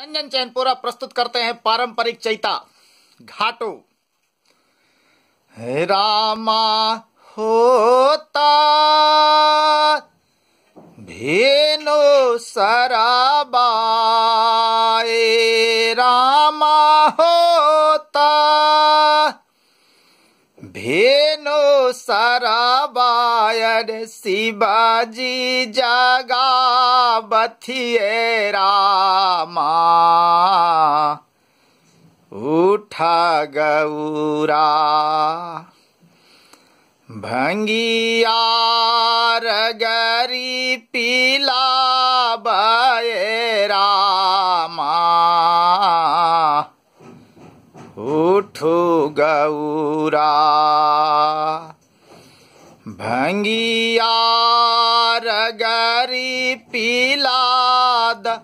रंजन चैनपुरा प्रस्तुत करते हैं पारंपरिक चैता घाटो रामा होता भेनो सराबा रामा होता नो बायर शिवाजी जगा बथिए रामा उठा गौरा भंगियार गरी पीला बेरा मा उठो गौरा भंगिया रगरी पीला द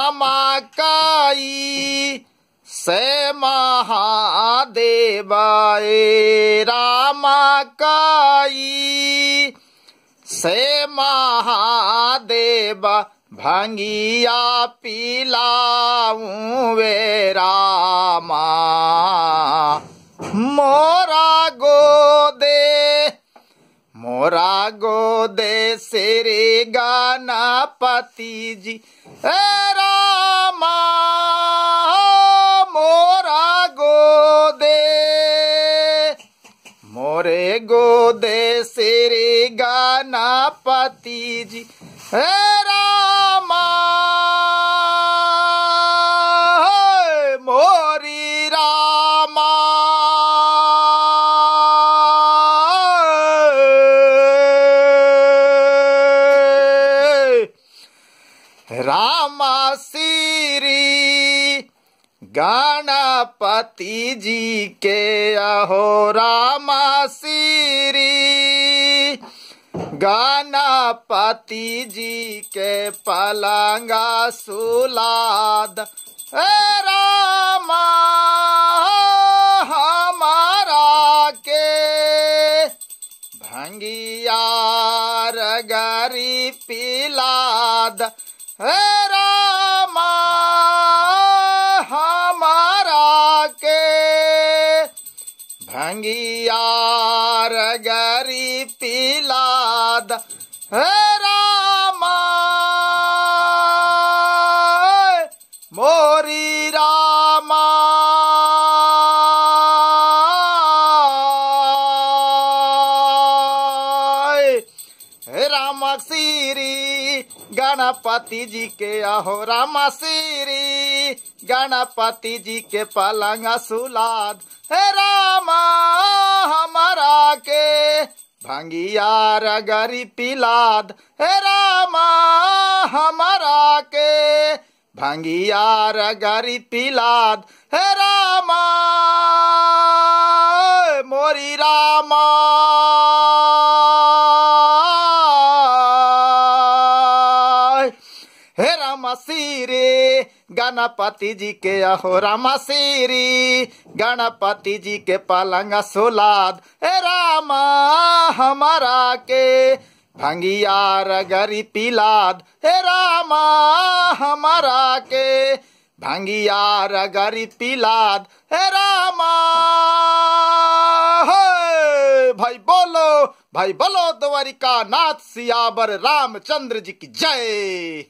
महाकायी से महादेवाए रामाकाई से महादेव भंगिया पिलाऊं वे रामा मोरा गो मोरा गोदे सिरे गाना पति जी ए रामा मोरा गोदे मोरे गोदे सिरे गाना पति जी ए रामा सीरी गणपति जी के अहो रामासीरी गणपति जी के पलंगा सुलाद ए रामा हमारा के भंगियार गरी पिलाद है हमारा के भंगियार गरी पिलाद है रामा मोरी रामा रामा सीरी गणपति जी के आहो रामा सीरी गणपति जी के पलंग सुलाद हे रामा हमारा के भंगिया रगरी पिलाद हे रामा हमारा के भंगिया रगरी पिलाद हे रामा हे रामासीरी गणपति जी के अहो रामासीरी गणपति जी के पलंग सुलाद हे रामा हमारा के भंगियार गरी पिलाद हे रामा हमारा के भंगियार गरी पिलाद हे रामा भाई बोलो भाई बोलो द्वारिका नाथ सियावर रामचंद्र जी की जय